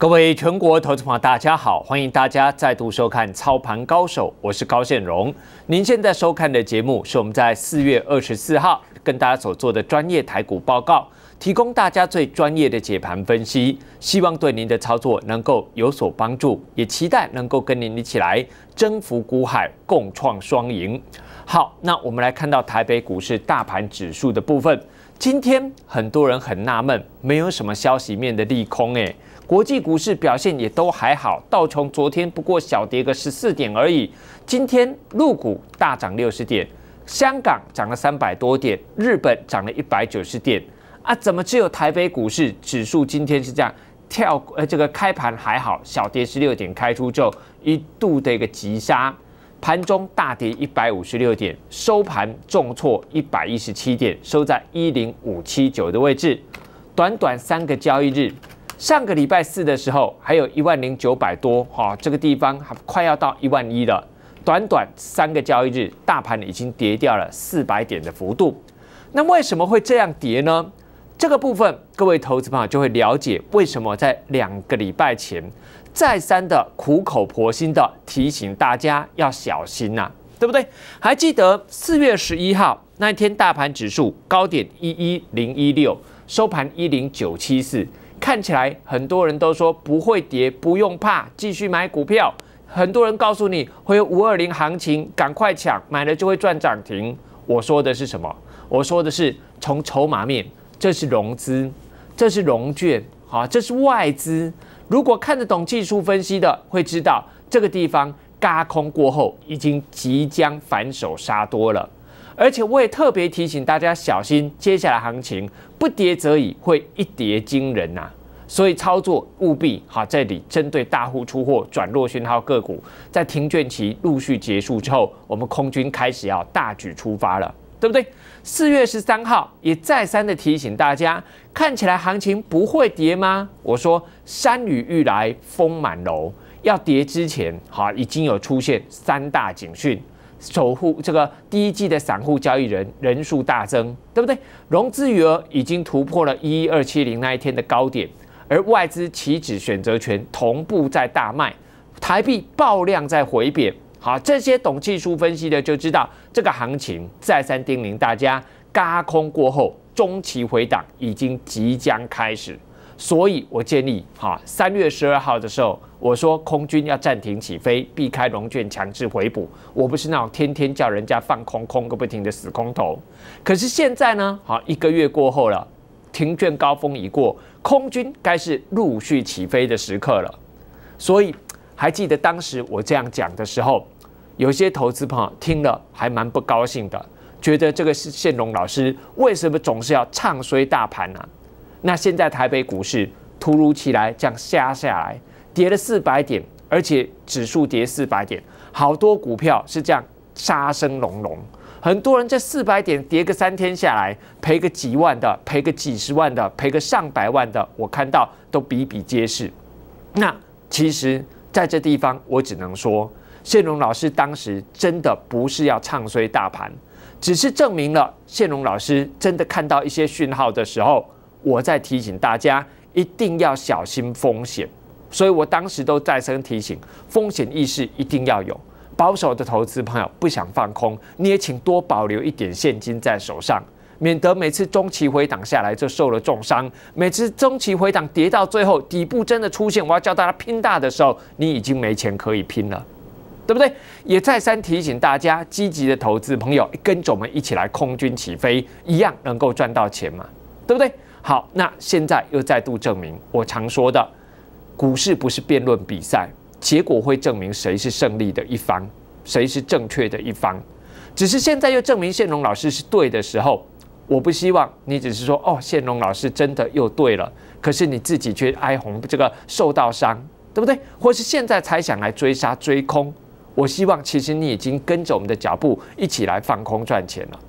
各位全国投资朋友，大家好！欢迎大家再度收看《操盘高手》，我是高健荣。您现在收看的节目是我们在四月二十四号跟大家所做的专业台股报告，提供大家最专业的解盘分析，希望对您的操作能够有所帮助，也期待能够跟您一起来征服股海，共创双赢。好，那我们来看到台北股市大盘指数的部分。今天很多人很纳闷，没有什么消息面的利空，哎。国际股市表现也都还好，道琼昨天不过小跌个十四点而已。今天陆股大涨六十点，香港涨了三百多点，日本涨了一百九十点。啊，怎么只有台北股市指数今天是这样跳？呃，这个开盘还好，小跌十六点，开出就一度的一个急杀，盘中大跌一百五十六点，收盘重挫一百一十七点，收在一零五七九的位置。短短三个交易日。上个礼拜四的时候，还有一万零九百多哈，这个地方还快要到一万一了。短短三个交易日，大盘已经跌掉了四百点的幅度。那为什么会这样跌呢？这个部分各位投资朋友就会了解为什么在两个礼拜前，再三的苦口婆心的提醒大家要小心呐，对不对？还记得四月十一号那一天，大盘指数高点一一零一六，收盘一零九七四。看起来很多人都说不会跌，不用怕，继续买股票。很多人告诉你会有五二零行情，赶快抢，买了就会赚涨停。我说的是什么？我说的是从筹码面，这是融资，这是融券，啊，这是外资。如果看得懂技术分析的，会知道这个地方嘎空过后，已经即将反手杀多了。而且我也特别提醒大家小心，接下来行情不跌则已，会一跌惊人呐！所以操作务必好，这里针对大户出货、转弱讯号个股，在停卷期陆续结束之后，我们空军开始要大举出发了，对不对？四月十三号也再三的提醒大家，看起来行情不会跌吗？我说山雨欲来风满楼，要跌之前好已经有出现三大警讯。守护这个第一季的散户交易人人数大增，对不对？融资余额已经突破了一一二七零那一天的高点，而外资期指选择权同步在大卖，台币爆量在回贬。好，这些懂技术分析的就知道这个行情。再三叮咛大家，嘎空过后中期回档已经即将开始，所以我建议哈，三月十二号的时候。我说空军要暂停起飞，避开龙卷，强制回补。我不是那种天天叫人家放空、空个不停的死空头。可是现在呢，好一个月过后了，停卷高峰已过，空军该是陆续起飞的时刻了。所以还记得当时我这样讲的时候，有些投资朋友听了还蛮不高兴的，觉得这个是现龙老师为什么总是要唱衰大盘呢？那现在台北股市突如其来这样瞎下来。跌了四百点，而且指数跌四百点，好多股票是这样杀声隆隆。很多人这四百点跌个三天下来，赔个几万的，赔个几十万的，赔个上百万的，我看到都比比皆是。那其实在这地方，我只能说，宪荣老师当时真的不是要唱衰大盘，只是证明了宪荣老师真的看到一些讯号的时候，我在提醒大家一定要小心风险。所以我当时都再三提醒，风险意识一定要有。保守的投资朋友不想放空，你也请多保留一点现金在手上，免得每次中期回档下来就受了重伤。每次中期回档跌到最后底部真的出现，我要叫大家拼大的时候，你已经没钱可以拼了，对不对？也再三提醒大家，积极的投资朋友跟着我们一起来空军起飞，一样能够赚到钱嘛，对不对？好，那现在又再度证明我常说的。股市不是辩论比赛，结果会证明谁是胜利的一方，谁是正确的一方。只是现在又证明宪龙老师是对的时候，我不希望你只是说哦，宪龙老师真的又对了，可是你自己却哀鸿这个受到伤，对不对？或是现在才想来追杀追空，我希望其实你已经跟着我们的脚步一起来放空赚钱了。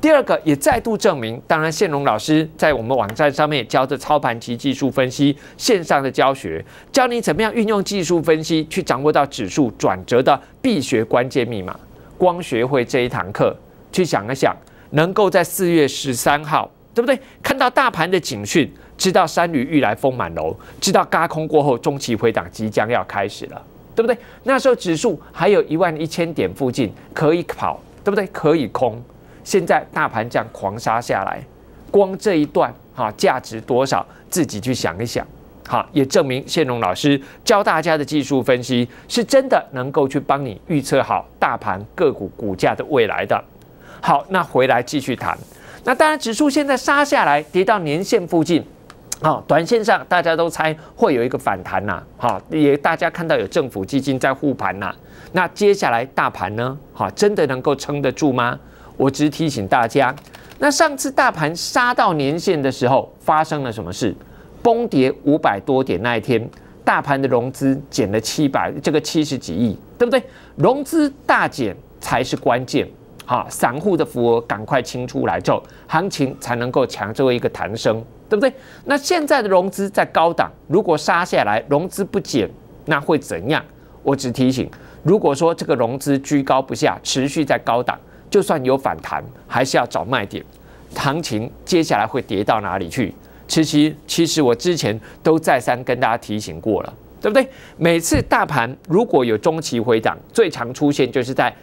第二个也再度证明，当然，线荣老师在我们网站上面教的操盘及技术分析线上的教学，教你怎么样运用技术分析去掌握到指数转折的必学关键密码。光学会这一堂课，去想一想，能够在四月十三号，对不对？看到大盘的警讯，知道山雨欲来风满楼，知道嘎空过后中期回档即将要开始了，对不对？那时候指数还有一万一千点附近可以跑，对不对？可以空。现在大盘这样狂杀下来，光这一段哈价值多少，自己去想一想，好，也证明谢龙老师教大家的技术分析是真的能够去帮你预测好大盘个股股价的未来的。好，那回来继续谈。那当然指数现在杀下来跌到年线附近，好，短线上大家都猜会有一个反弹呐，好，也大家看到有政府基金在护盘呐。那接下来大盘呢，哈，真的能够撑得住吗？我只提醒大家，那上次大盘杀到年线的时候发生了什么事？崩跌五百多点那一天，大盘的融资减了七百，这个七十几亿，对不对？融资大减才是关键好，散户的福额赶快清出来后，行情才能够强作为一个弹升，对不对？那现在的融资在高档，如果杀下来，融资不减，那会怎样？我只提醒，如果说这个融资居高不下，持续在高档。就算有反弹，还是要找卖点。行情接下来会跌到哪里去？其实，其实我之前都再三跟大家提醒过了，对不对？每次大盘如果有中期回档，最常出现就是在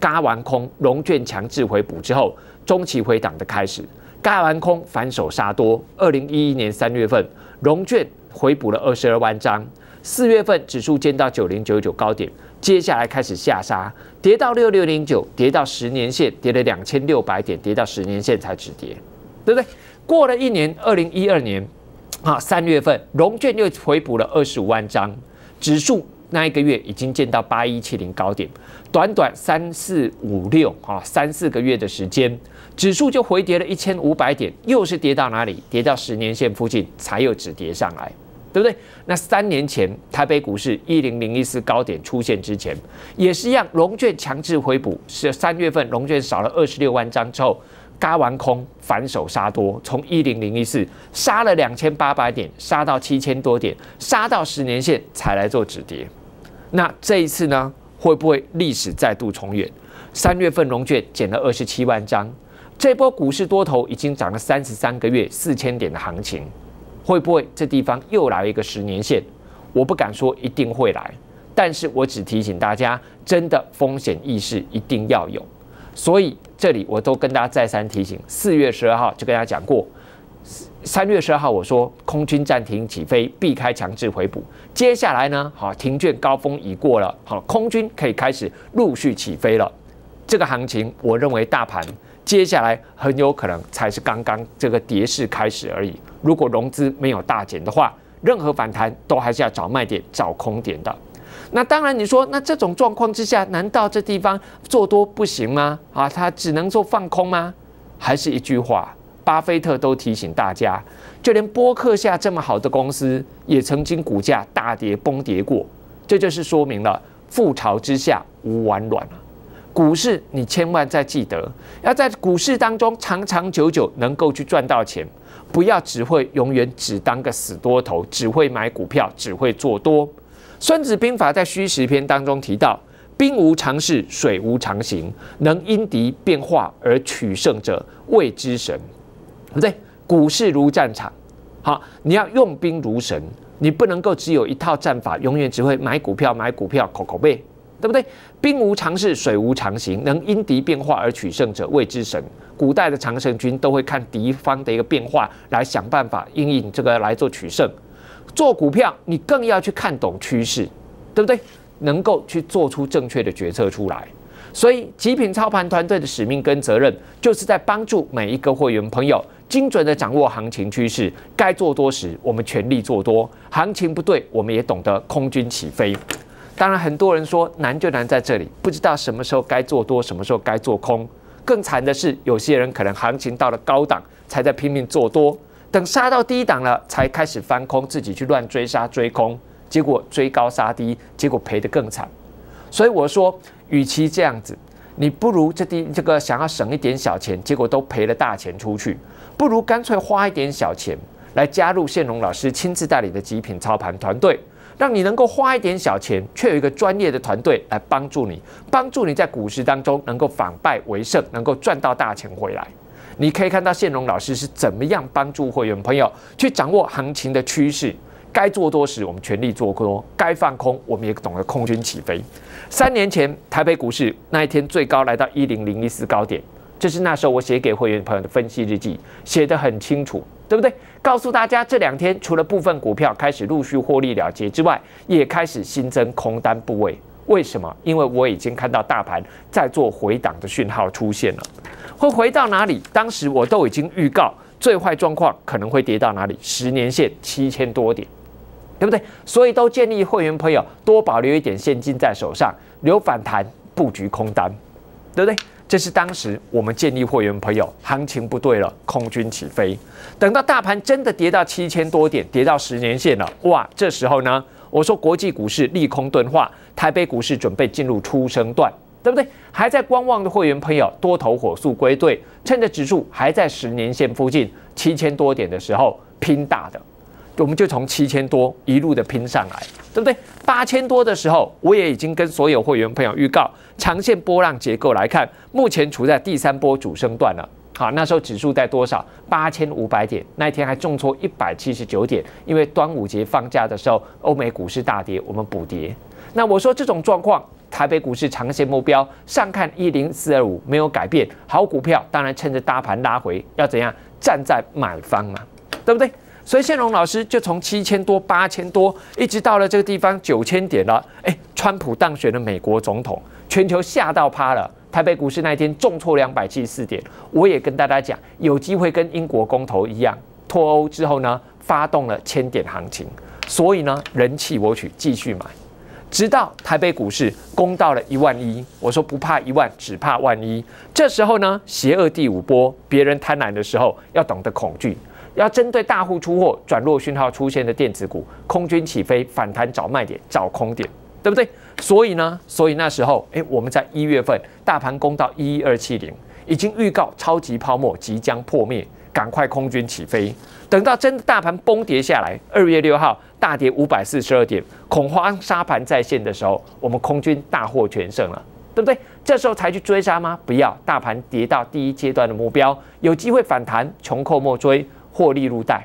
嘎完空、融券强制回补之后，中期回档的开始。嘎完空，反手杀多。二零一一年三月份，融券回补了二十二万张，四月份指数见到九零九九高点。接下来开始下杀，跌到六六零九，跌到十年线，跌了两千六百点，跌到十年线才止跌，对不对？过了一年，二零一二年，啊，三月份，融券又回补了二十五万张，指数那一个月已经见到八一七零高点，短短三四五六，啊，三四个月的时间，指数就回跌了一千五百点，又是跌到哪里？跌到十年线附近才又止跌上来。对不对？那三年前台北股市一零零一四高点出现之前，也是一样，龙券强制回补是三月份龙券少了二十六万张之后，嘎完空反手杀多，从一零零一四杀了两千八百点，杀到七千多点，杀到十年线才来做止跌。那这一次呢，会不会历史再度重演？三月份龙券减了二十七万张，这波股市多头已经涨了三十三个月四千点的行情。会不会这地方又来了一个十年线？我不敢说一定会来，但是我只提醒大家，真的风险意识一定要有。所以这里我都跟大家再三提醒，四月十二号就跟大家讲过，三月十二号我说空军暂停起飞，避开强制回补。接下来呢，好停券高峰已过了，好空军可以开始陆续起飞了。这个行情，我认为大盘。接下来很有可能才是刚刚这个跌势开始而已。如果融资没有大减的话，任何反弹都还是要找卖点、找空点的。那当然，你说那这种状况之下，难道这地方做多不行吗？啊，它只能做放空吗？还是一句话，巴菲特都提醒大家，就连波克下这么好的公司，也曾经股价大跌崩跌过。这就是说明了，覆巢之下无完卵了。股市，你千万再记得，要在股市当中长长久久能够去赚到钱，不要只会永远只当个死多头，只会买股票，只会做多。孙子兵法在虚实篇当中提到：兵无常势，水无常形，能因敌变化而取胜者，谓之神。对，股市如战场，好，你要用兵如神，你不能够只有一套战法，永远只会买股票，买股票，口口背。对不对？兵无常势，水无常形，能因敌变化而取胜者，谓之神。古代的常胜军都会看敌方的一个变化，来想办法应应这个来做取胜。做股票，你更要去看懂趋势，对不对？能够去做出正确的决策出来。所以，极品操盘团队的使命跟责任，就是在帮助每一个会员朋友精准的掌握行情趋势。该做多时，我们全力做多；行情不对，我们也懂得空军起飞。当然，很多人说难就难在这里，不知道什么时候该做多，什么时候该做空。更惨的是，有些人可能行情到了高档才在拼命做多，等杀到低档了才开始翻空，自己去乱追杀追空，结果追高杀低，结果赔得更惨。所以我说，与其这样子，你不如这第这个想要省一点小钱，结果都赔了大钱出去，不如干脆花一点小钱来加入谢龙老师亲自带领的极品操盘团队。让你能够花一点小钱，却有一个专业的团队来帮助你，帮助你在股市当中能够反败为胜，能够赚到大钱回来。你可以看到谢荣老师是怎么样帮助会员朋友去掌握行情的趋势，该做多时我们全力做多，该放空我们也懂得空军起飞。三年前台北股市那一天最高来到一零零一四高点，这是那时候我写给会员朋友的分析日记，写得很清楚。对不对？告诉大家，这两天除了部分股票开始陆续获利了结之外，也开始新增空单部位。为什么？因为我已经看到大盘在做回档的讯号出现了，会回到哪里？当时我都已经预告，最坏状况可能会跌到哪里？十年线七千多点，对不对？所以都建议会员朋友多保留一点现金在手上，留反弹布局空单，对不对？这是当时我们建立会员朋友，行情不对了，空军起飞。等到大盘真的跌到七千多点，跌到十年线了，哇，这时候呢，我说国际股市利空钝化，台北股市准备进入初生段，对不对？还在观望的会员朋友，多头火速归队，趁着指数还在十年线附近七千多点的时候拼大的。我们就从七千多一路的拼上来，对不对？八千多的时候，我也已经跟所有会员朋友预告，长线波浪结构来看，目前处在第三波主升段了。好，那时候指数在多少？八千五百点。那一天还重挫一百七十九点，因为端午节放假的时候，欧美股市大跌，我们补跌。那我说这种状况，台北股市长线目标上看一零四二五没有改变。好股票当然趁着大盘拉回，要怎样站在买方嘛，对不对？所以，宪隆老师就从七千多、八千多，一直到了这个地方九千点了。哎，川普当选了美国总统，全球吓到趴了。台北股市那一天重挫两百七十四点。我也跟大家讲，有机会跟英国公投一样，脱欧之后呢，发动了千点行情。所以呢，人气我取，继续买，直到台北股市攻到了一万一。我说不怕一万，只怕万一。这时候呢，邪恶第五波，别人贪婪的时候，要懂得恐惧。要针对大户出货转弱讯号出现的电子股，空军起飞反弹找卖点找空点，对不对？所以呢，所以那时候，哎，我们在一月份大盘攻到一一二七零，已经预告超级泡沫即将破灭，赶快空军起飞。等到真大盘崩跌下来，二月六号大跌五百四十二点，恐慌沙盘再现的时候，我们空军大获全胜了，对不对？这时候才去追杀吗？不要，大盘跌到第一阶段的目标，有机会反弹，穷寇莫追。获利入袋，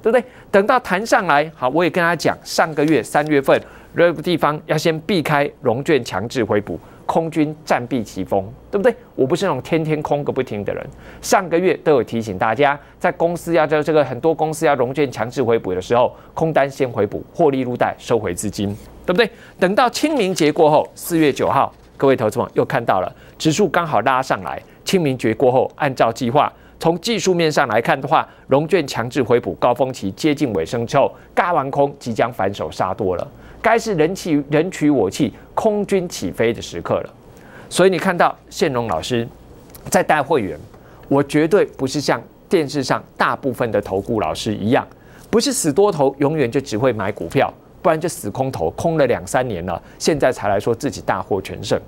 对不对？等到弹上来，好，我也跟他讲，上个月三月份，瑞个地方要先避开融券强制回补，空军暂避其锋，对不对？我不是那种天天空个不停的人。上个月都有提醒大家，在公司要在这个很多公司要融券强制回补的时候，空单先回补，获利入袋，收回资金，对不对？等到清明节过后，四月九号，各位投资者又看到了指数刚好拉上来。清明节过后，按照计划。从技术面上来看的话，龙卷强制回补高峰期接近尾声之后，嘎完空即将反手杀多了，该是人气人取我气，空军起飞的时刻了。所以你看到现龙老师在带会员，我绝对不是像电视上大部分的投顾老师一样，不是死多头永远就只会买股票，不然就死空头空了两三年了，现在才来说自己大获全胜。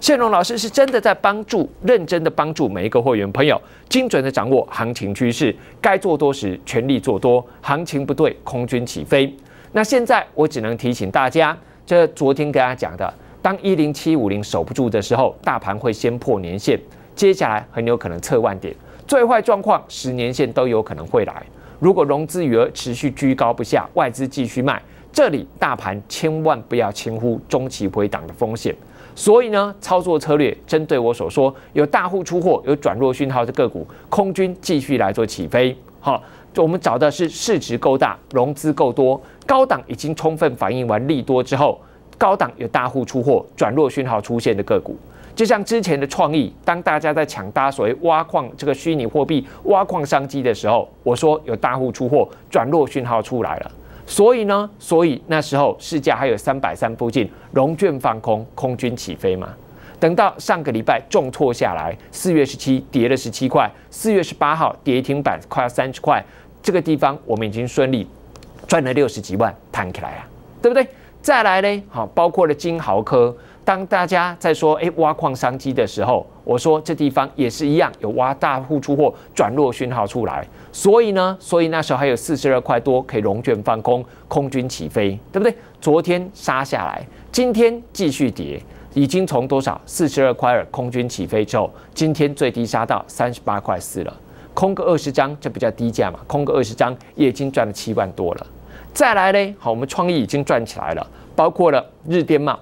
谢龙老师是真的在帮助，认真的帮助每一个会员朋友，精准的掌握行情趋势，该做多时全力做多，行情不对空军起飞。那现在我只能提醒大家，这昨天跟大家讲的，当一零七五零守不住的时候，大盘会先破年线，接下来很有可能测万点，最坏状况十年线都有可能会来。如果融资余额持续居高不下，外资继续卖，这里大盘千万不要轻忽中期回档的风险。所以呢，操作策略针对我所说有大户出货、有转弱讯号的个股，空军继续来做起飞。好，就我们找的是市值够大、融资够多、高档已经充分反映完利多之后，高档有大户出货、转弱讯号出现的个股。就像之前的创意，当大家在抢搭所谓挖矿这个虚拟货币挖矿商机的时候，我说有大户出货、转弱讯号出来了。所以呢，所以那时候市价还有三百三附近，融券放空，空军起飞嘛。等到上个礼拜重挫下来，四月十七跌了十七块，四月十八号跌停板快要三十块，这个地方我们已经顺利赚了六十几万，摊起来啊，对不对？再来呢，好，包括了金豪科。当大家在说“诶，挖矿商机”的时候，我说这地方也是一样，有挖大户出货转弱讯号出来。所以呢，所以那时候还有四十二块多可以龙卷放空，空军起飞，对不对？昨天杀下来，今天继续跌，已经从多少四十二块二空军起飞之后，今天最低杀到三十八块四了，空个二十张就不叫低价嘛，空个二十张，也已经赚了七万多了。再来呢，好，我们创意已经赚起来了，包括了日电贸。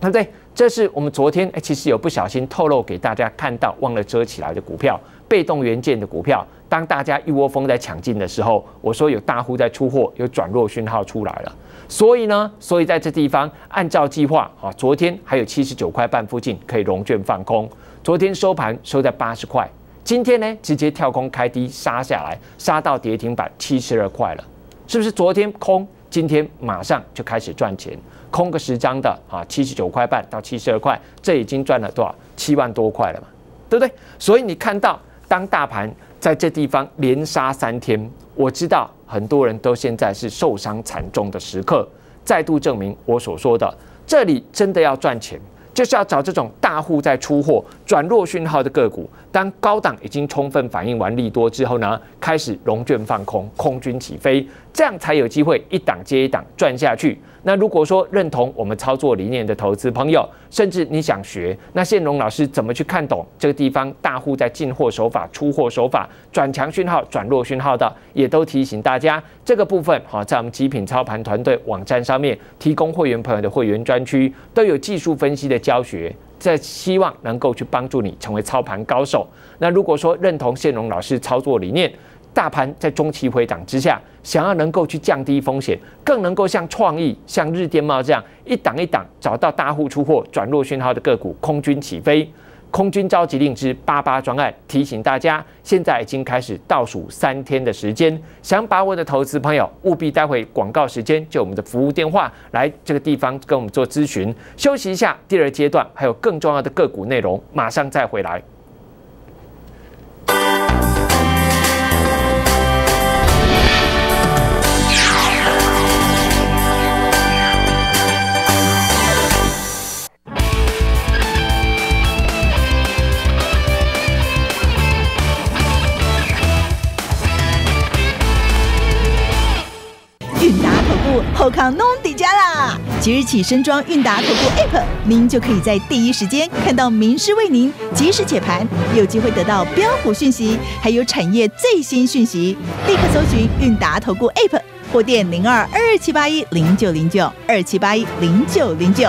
那在这是我们昨天哎，其实有不小心透露给大家看到，忘了遮起来的股票，被动元件的股票。当大家一窝蜂在抢进的时候，我说有大户在出货，有转弱讯号出来了。所以呢，所以在这地方，按照计划啊，昨天还有七十九块半附近可以融券放空，昨天收盘收在八十块，今天呢直接跳空开低杀下来，杀到跌停板七十二块了，是不是？昨天空。今天马上就开始赚钱，空个十张的啊，七十九块半到七十二块，这已经赚了多少？七万多块了嘛，对不对？所以你看到，当大盘在这地方连杀三天，我知道很多人都现在是受伤惨重的时刻，再度证明我所说的，这里真的要赚钱，就是要找这种大户在出货、转弱讯号的个股。当高档已经充分反映完利多之后呢，开始融券放空，空军起飞，这样才有机会一档接一档赚下去。那如果说认同我们操作理念的投资朋友，甚至你想学，那宪荣老师怎么去看懂这个地方大户在进货手法、出货手法、转强讯号、转弱讯号的，也都提醒大家，这个部分哈，在我们极品操盘团队网站上面提供会员朋友的会员专区，都有技术分析的教学。在希望能够去帮助你成为操盘高手。那如果说认同谢荣老师操作理念，大盘在中期回档之下，想要能够去降低风险，更能够像创意、像日电贸这样一档一档找到大户出货转弱讯号的个股，空军起飞。空军召集令之八八专案，提醒大家，现在已经开始倒数三天的时间。想把握的投资朋友，务必待会广告时间，就我们的服务电话来这个地方跟我们做咨询。休息一下，第二阶段还有更重要的个股内容，马上再回来。即日起，身装韵达投顾 App，您就可以在第一时间看到名师为您及时解盘，有机会得到标普讯息，还有产业最新讯息。立刻搜寻韵达投顾 App，或电零二二七八一零九零九二七八一零九零九。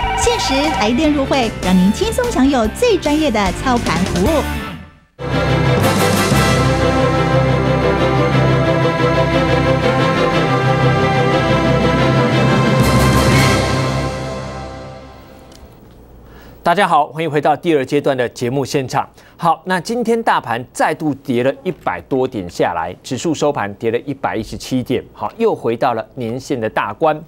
限时来电入会，让您轻松享有最专业的操盘服务。大家好，欢迎回到第二阶段的节目现场。好，那今天大盘再度跌了一百多点下来，指数收盘跌了一百一十七点，好，又回到了年线的大关。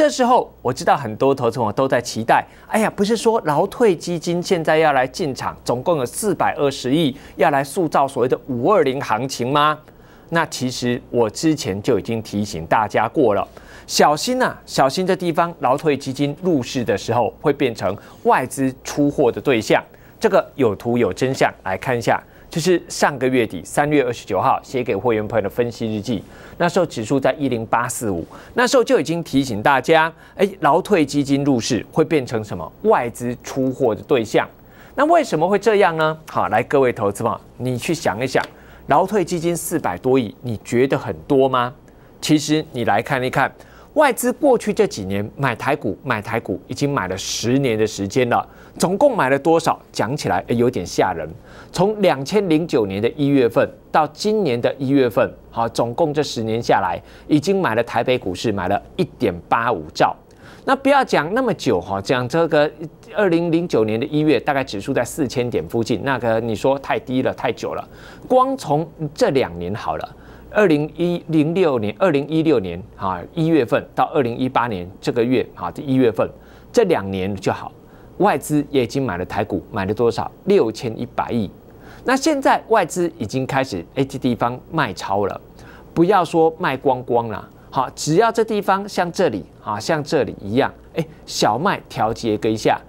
这时候我知道很多投资者都在期待，哎呀，不是说劳退基金现在要来进场，总共有四百二十亿要来塑造所谓的五二零行情吗？那其实我之前就已经提醒大家过了，小心呐，小心这地方劳退基金入市的时候会变成外资出货的对象。这个有图有真相，来看一下。就是上个月底，三月二十九号写给会员朋友的分析日记，那时候指数在一零八四五，那时候就已经提醒大家，哎，劳退基金入市会变成什么外资出货的对象？那为什么会这样呢？好，来各位投资朋友，你去想一想，劳退基金四百多亿，你觉得很多吗？其实你来看一看。外资过去这几年买台股，买台股已经买了十年的时间了，总共买了多少？讲起来有点吓人。从两千零九年的一月份到今年的一月份，好，总共这十年下来，已经买了台北股市买了一点八五兆。那不要讲那么久哈，讲这个二零零九年的一月，大概指数在四千点附近，那个你说太低了，太久了。光从这两年好了。二零一零六年、二零一六年啊，一月份到二零一八年这个月啊，一月份这两年就好，外资也已经买了台股，买了多少？六千一百亿。那现在外资已经开始 A 这地方卖超了，不要说卖光光了。好，只要这地方像这里啊，像这里一样，哎，小麦调节一下，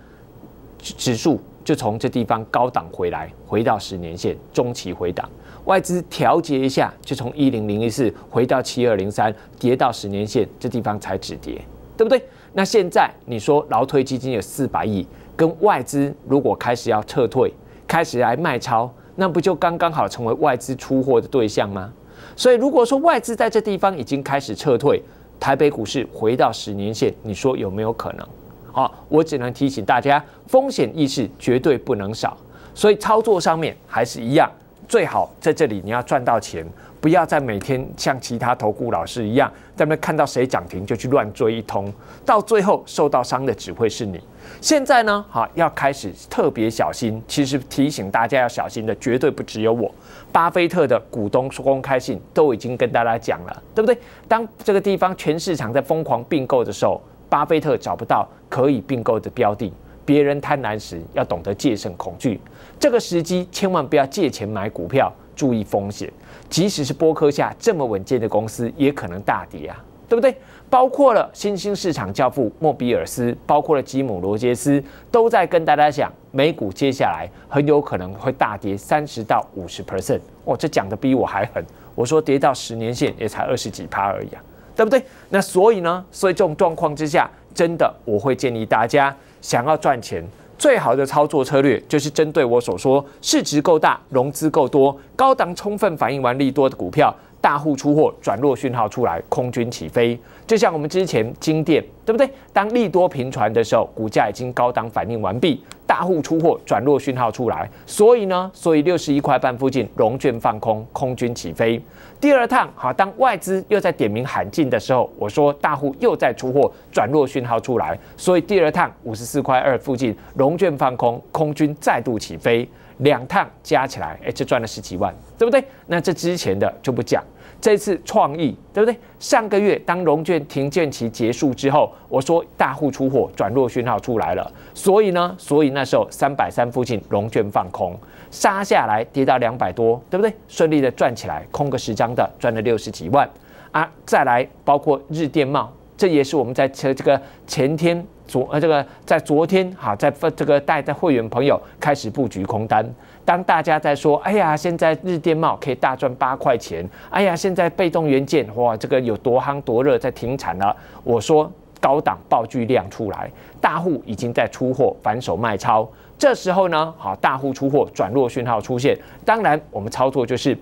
指数就从这地方高档回来，回到十年线中期回档。外资调节一下，就从一零零一四回到七二零三，跌到十年线这地方才止跌，对不对？那现在你说劳退基金有四百亿，跟外资如果开始要撤退，开始来卖超，那不就刚刚好成为外资出货的对象吗？所以如果说外资在这地方已经开始撤退，台北股市回到十年线，你说有没有可能？好，我只能提醒大家，风险意识绝对不能少，所以操作上面还是一样。最好在这里你要赚到钱，不要再每天像其他投顾老师一样，在那看到谁涨停就去乱追一通，到最后受到伤的只会是你。现在呢，哈，要开始特别小心。其实提醒大家要小心的，绝对不只有我。巴菲特的股东公开信都已经跟大家讲了，对不对？当这个地方全市场在疯狂并购的时候，巴菲特找不到可以并购的标的。别人贪婪时，要懂得戒慎恐惧。这个时机千万不要借钱买股票，注意风险。即使是波科下这么稳健的公司，也可能大跌啊，对不对？包括了新兴市场教父莫比尔斯，包括了吉姆罗杰斯，都在跟大家讲，美股接下来很有可能会大跌三十到五十 percent。哦，这讲的比我还狠。我说跌到十年线也才二十几趴而已啊，对不对？那所以呢？所以这种状况之下，真的我会建议大家想要赚钱。最好的操作策略就是针对我所说，市值够大、融资够多、高档充分反映完利多的股票。大户出货转弱讯号出来，空军起飞。就像我们之前金店，对不对？当利多频传的时候，股价已经高档反应完毕，大户出货转弱讯号出来，所以呢，所以六十一块半附近融券放空，空军起飞。第二趟，好，当外资又在点名喊进的时候，我说大户又在出货转弱讯号出来，所以第二趟五十四块二附近融券放空，空军再度起飞。两趟加起来，哎，就赚了十几万，对不对？那这之前的就不讲。这次创意，对不对？上个月当融券停建期结束之后，我说大户出货，转弱讯号出来了，所以呢，所以那时候三百三附近融券放空，杀下来跌到两百多，对不对？顺利的赚起来，空个十张的，赚了六十几万啊！再来包括日电贸，这也是我们在车这个前天昨呃这个在昨天哈，在这个带的会员朋友开始布局空单。当大家在说，哎呀，现在日电贸可以大赚八块钱，哎呀，现在被动元件哇，这个有多夯多热，在停产了。我说高档爆巨量出来，大户已经在出货，反手卖超。这时候呢，好，大户出货转弱讯号出现。当然，我们操作就是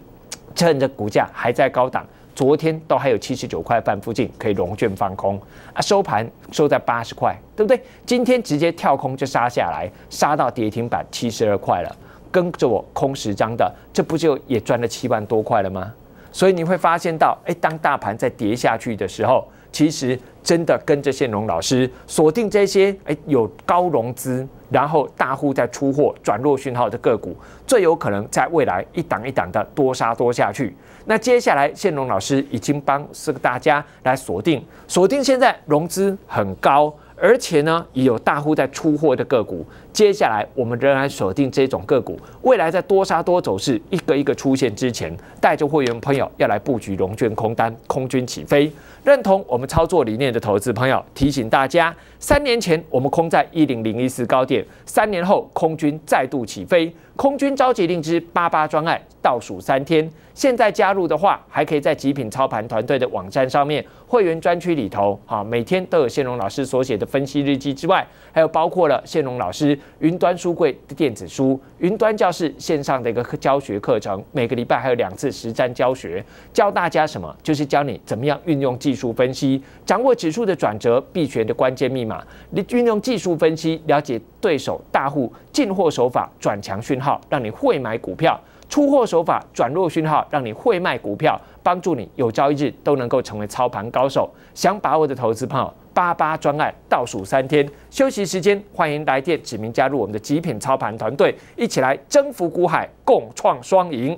趁着股价还在高档。昨天都还有七十九块半附近可以融券放空啊，收盘收在八十块，对不对？今天直接跳空就杀下来，杀到跌停板七十二块了。跟着我空十张的，这不就也赚了七万多块了吗？所以你会发现到，哎，当大盘在跌下去的时候。其实真的跟着线农老师锁定这些，哎，有高融资，然后大户在出货转弱讯号的个股，最有可能在未来一档一档的多杀多下去。那接下来线荣老师已经帮四个大家来锁定，锁定现在融资很高，而且呢也有大户在出货的个股。接下来我们仍然锁定这种个股，未来在多杀多走势一个一个出现之前，带着会员朋友要来布局融券空单，空军起飞。认同我们操作理念的投资朋友，提醒大家：三年前我们空在一零零一四高点，三年后空军再度起飞。空军召集令之八八专案。倒数三天，现在加入的话，还可以在极品操盘团队的网站上面会员专区里头，哈，每天都有谢龙老师所写的分析日记之外，还有包括了谢龙老师云端书柜的电子书、云端教室线上的一个教学课程，每个礼拜还有两次实战教学，教大家什么？就是教你怎么样运用技术分析，掌握指数的转折、必权的关键密码，你运用技术分析了解对手大户进货手法、转强讯号，让你会买股票。出货手法转弱讯号，让你会卖股票，帮助你有朝一日都能够成为操盘高手。想把握的投资朋友，八八专案倒数三天，休息时间欢迎来电，指名加入我们的极品操盘团队，一起来征服股海，共创双赢。